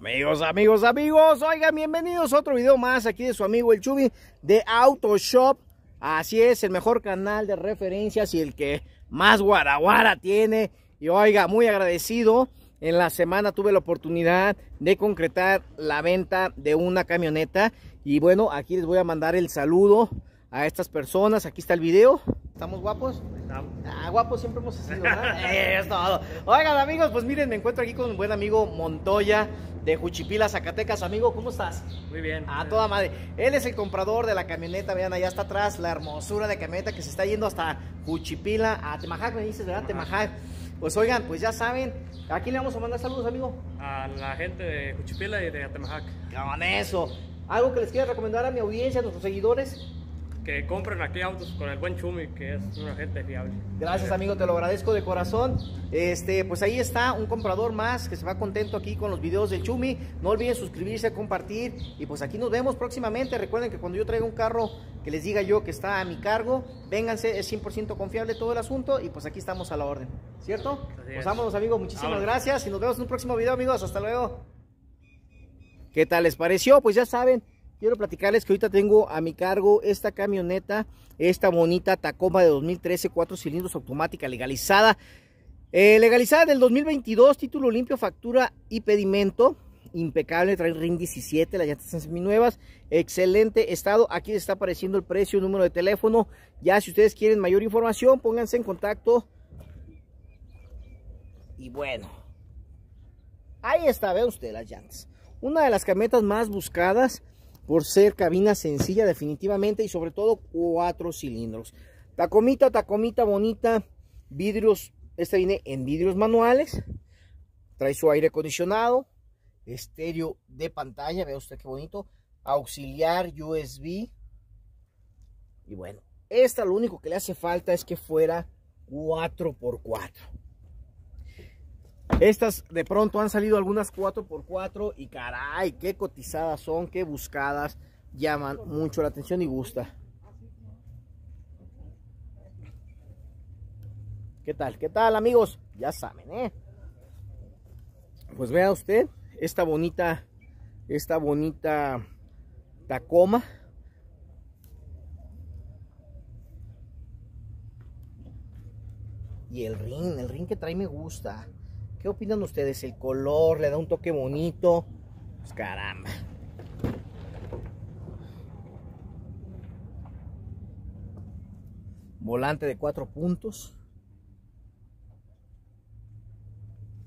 Amigos, amigos, amigos, oigan, bienvenidos a otro video más aquí de su amigo el Chubi de auto shop Así es, el mejor canal de referencias y el que más guaraguara tiene. Y oiga, muy agradecido. En la semana tuve la oportunidad de concretar la venta de una camioneta. Y bueno, aquí les voy a mandar el saludo a estas personas. Aquí está el video. ¿Estamos guapos? Estamos. Ah, guapos siempre hemos sido, Oigan, amigos, pues miren, me encuentro aquí con un buen amigo Montoya de Juchipila, Zacatecas. Amigo, ¿cómo estás? Muy bien. A toda madre. Él es el comprador de la camioneta, vean, allá está atrás la hermosura de camioneta que se está yendo hasta Juchipila, a Temajac, me dices, ¿verdad? Temajac. Pues oigan, pues ya saben, aquí le vamos a mandar saludos, amigo. A la gente de Juchipila y de Atemajac. en eso. ¿Algo que les quiero recomendar a mi audiencia, a nuestros seguidores? que compren aquí autos con el buen Chumi, que es una gente fiable. Gracias amigo, te lo agradezco de corazón. Este, pues ahí está un comprador más que se va contento aquí con los videos de Chumi. No olviden suscribirse, compartir y pues aquí nos vemos próximamente. Recuerden que cuando yo traiga un carro que les diga yo que está a mi cargo, vénganse, es 100% confiable todo el asunto y pues aquí estamos a la orden. ¿Cierto? Pues vámonos amigos, muchísimas gracias y nos vemos en un próximo video amigos. Hasta luego. ¿Qué tal les pareció? Pues ya saben, Quiero platicarles que ahorita tengo a mi cargo esta camioneta, esta bonita Tacoma de 2013, cuatro cilindros automática legalizada. Eh, legalizada del 2022, título limpio, factura y pedimento. Impecable, trae Ring 17, las llantas semi seminuevas, excelente estado. Aquí está apareciendo el precio, número de teléfono. Ya si ustedes quieren mayor información, pónganse en contacto. Y bueno, ahí está, ve usted las llantas. Una de las camionetas más buscadas por ser cabina sencilla definitivamente y sobre todo cuatro cilindros. Tacomita, tacomita bonita, vidrios, esta viene en vidrios manuales, trae su aire acondicionado, estéreo de pantalla, vea usted qué bonito, auxiliar USB y bueno, esta lo único que le hace falta es que fuera 4x4. Estas de pronto han salido algunas 4x4 y caray, qué cotizadas son, qué buscadas, llaman mucho la atención y gusta. ¿Qué tal? ¿Qué tal amigos? Ya saben, ¿eh? Pues vea usted esta bonita, esta bonita Tacoma. Y el ring, el ring que trae me gusta. ¿Qué opinan ustedes? El color le da un toque bonito. Pues caramba. Volante de cuatro puntos.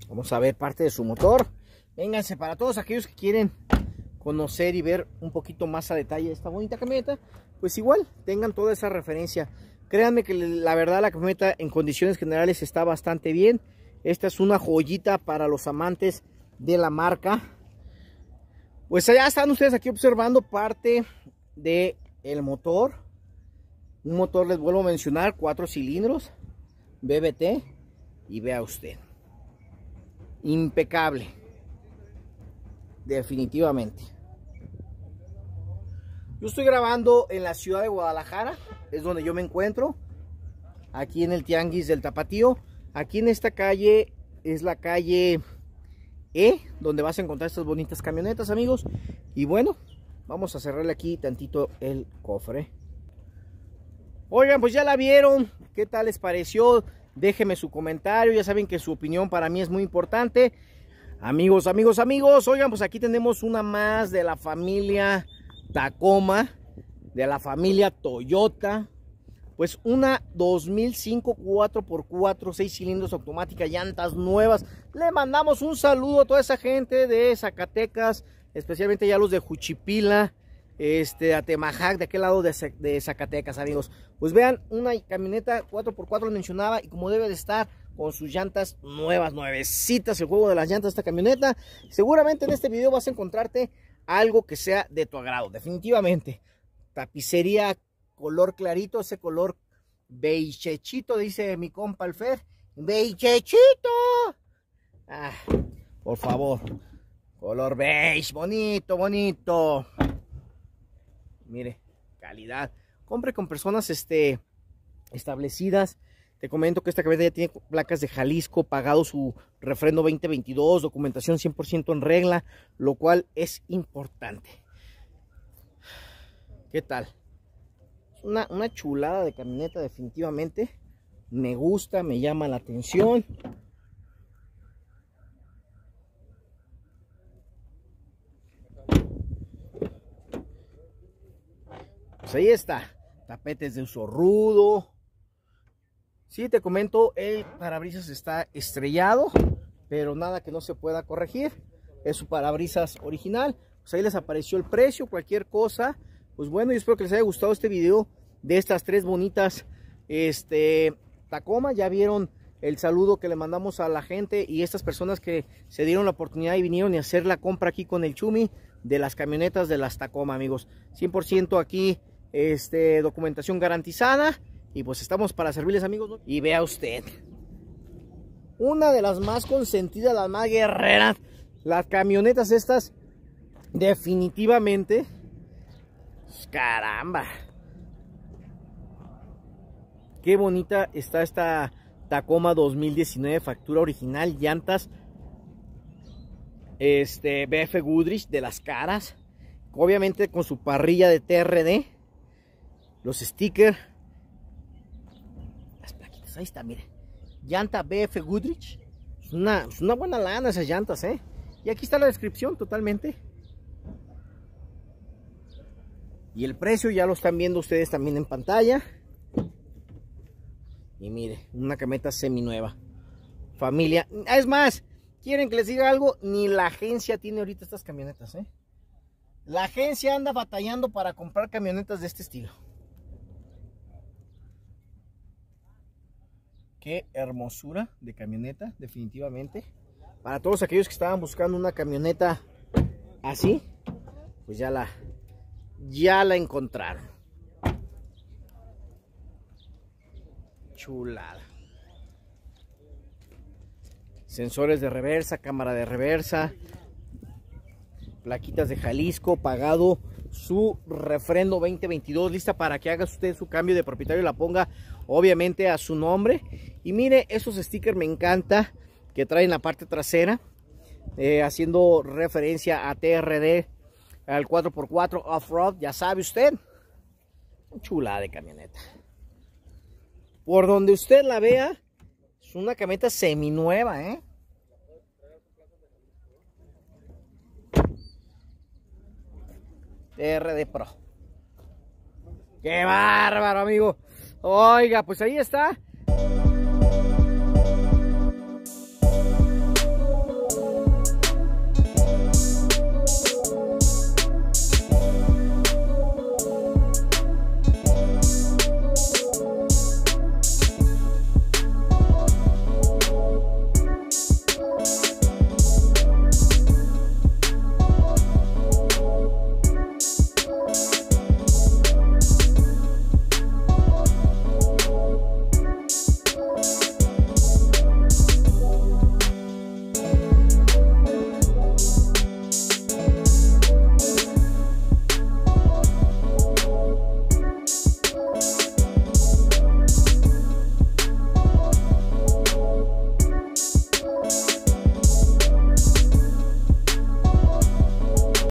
Vamos a ver parte de su motor. Vénganse para todos aquellos que quieren conocer y ver un poquito más a detalle esta bonita camioneta. Pues igual, tengan toda esa referencia. Créanme que la verdad la camioneta en condiciones generales está bastante bien. Esta es una joyita para los amantes de la marca. Pues allá están ustedes aquí observando parte del el motor. Un motor, les vuelvo a mencionar, cuatro cilindros, BBT. Y vea usted. Impecable. Definitivamente. Yo estoy grabando en la ciudad de Guadalajara. Es donde yo me encuentro. Aquí en el Tianguis del Tapatío. Aquí en esta calle es la calle E, donde vas a encontrar estas bonitas camionetas, amigos. Y bueno, vamos a cerrarle aquí tantito el cofre. Oigan, pues ya la vieron. ¿Qué tal les pareció? Déjenme su comentario. Ya saben que su opinión para mí es muy importante. Amigos, amigos, amigos. Oigan, pues aquí tenemos una más de la familia Tacoma. De la familia Toyota pues una 2005 4x4, 6 cilindros automática, llantas nuevas. Le mandamos un saludo a toda esa gente de Zacatecas, especialmente ya los de Juchipila, este, Atemajac, de aquel lado de, Zacatecas, amigos. Pues vean, una camioneta 4x4 mencionada mencionaba y como debe de estar con sus llantas nuevas, nuevecitas, el juego de las llantas de esta camioneta. Seguramente en este video vas a encontrarte algo que sea de tu agrado, definitivamente. Tapicería color clarito, ese color beigechito, dice mi compa el Fer. ¡Beigechito! Ah, por favor, color beige, bonito, bonito. Mire, calidad. Compre con personas este, establecidas. Te comento que esta cabeza ya tiene placas de Jalisco, pagado su refrendo 2022, documentación 100% en regla, lo cual es importante. ¿Qué tal? una, chulada de camioneta definitivamente. Me gusta, me llama la atención. Pues ahí está. Tapetes de uso rudo. Sí, te comento, el parabrisas está estrellado, pero nada que no se pueda corregir. Es su parabrisas original. Pues ahí les apareció el precio, cualquier cosa pues bueno, yo espero que les haya gustado este video de estas tres bonitas este, Tacoma. Ya vieron el saludo que le mandamos a la gente y estas personas que se dieron la oportunidad y vinieron a hacer la compra aquí con el Chumi de las camionetas de las Tacoma, amigos. 100% aquí este, documentación garantizada y pues estamos para servirles, amigos. Y vea usted, una de las más consentidas, las más guerreras, las camionetas estas definitivamente pues, caramba. Qué bonita está esta Tacoma 2019, factura original, llantas este BF Goodrich de las caras. Obviamente con su parrilla de TRD, los stickers, las plaquitas, ahí está, mire. Llanta BF Goodrich. Es una, buena lana esas llantas, ¿eh? Y aquí está la descripción totalmente. Y el precio ya lo están viendo ustedes también en pantalla. Y mire, una camioneta semi nueva. Familia. Es más, quieren que les diga algo, ni la agencia tiene ahorita estas camionetas, ¿eh? La agencia anda batallando para comprar camionetas de este estilo. Qué hermosura de camioneta, definitivamente. Para todos aquellos que estaban buscando una camioneta así, pues ya la, ya la encontraron. Chulada. Sensores de reversa, cámara de reversa, plaquitas de Jalisco, pagado su refrendo 2022, lista para que haga usted su cambio de propietario, la ponga obviamente a su nombre. Y mire, esos stickers me encanta que traen la parte trasera, eh, haciendo referencia a TRD el 4x4 off-road, ya sabe usted. Chula de camioneta. Por donde usted la vea, es una camioneta seminueva, ¿eh? rd Pro. ¡Qué bárbaro, amigo! Oiga, pues ahí está.